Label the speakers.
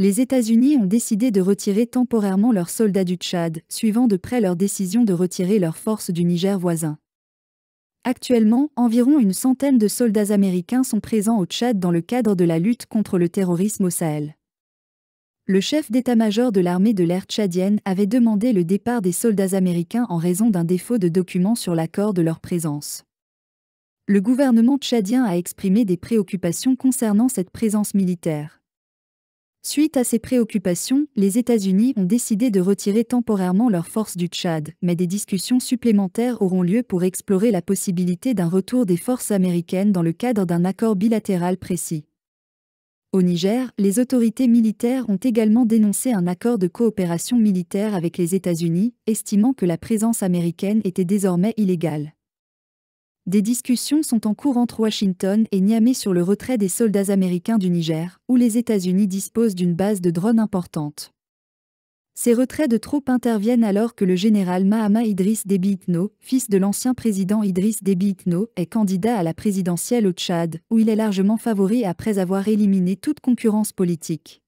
Speaker 1: les États-Unis ont décidé de retirer temporairement leurs soldats du Tchad, suivant de près leur décision de retirer leurs forces du Niger voisin. Actuellement, environ une centaine de soldats américains sont présents au Tchad dans le cadre de la lutte contre le terrorisme au Sahel. Le chef d'état-major de l'armée de l'air tchadienne avait demandé le départ des soldats américains en raison d'un défaut de documents sur l'accord de leur présence. Le gouvernement tchadien a exprimé des préoccupations concernant cette présence militaire. Suite à ces préoccupations, les États-Unis ont décidé de retirer temporairement leurs forces du Tchad, mais des discussions supplémentaires auront lieu pour explorer la possibilité d'un retour des forces américaines dans le cadre d'un accord bilatéral précis. Au Niger, les autorités militaires ont également dénoncé un accord de coopération militaire avec les États-Unis, estimant que la présence américaine était désormais illégale. Des discussions sont en cours entre Washington et Niamey sur le retrait des soldats américains du Niger, où les États-Unis disposent d'une base de drones importante. Ces retraits de troupes interviennent alors que le général Mahama Idriss Déby fils de l'ancien président Idriss Déby est candidat à la présidentielle au Tchad, où il est largement favori après avoir éliminé toute concurrence politique.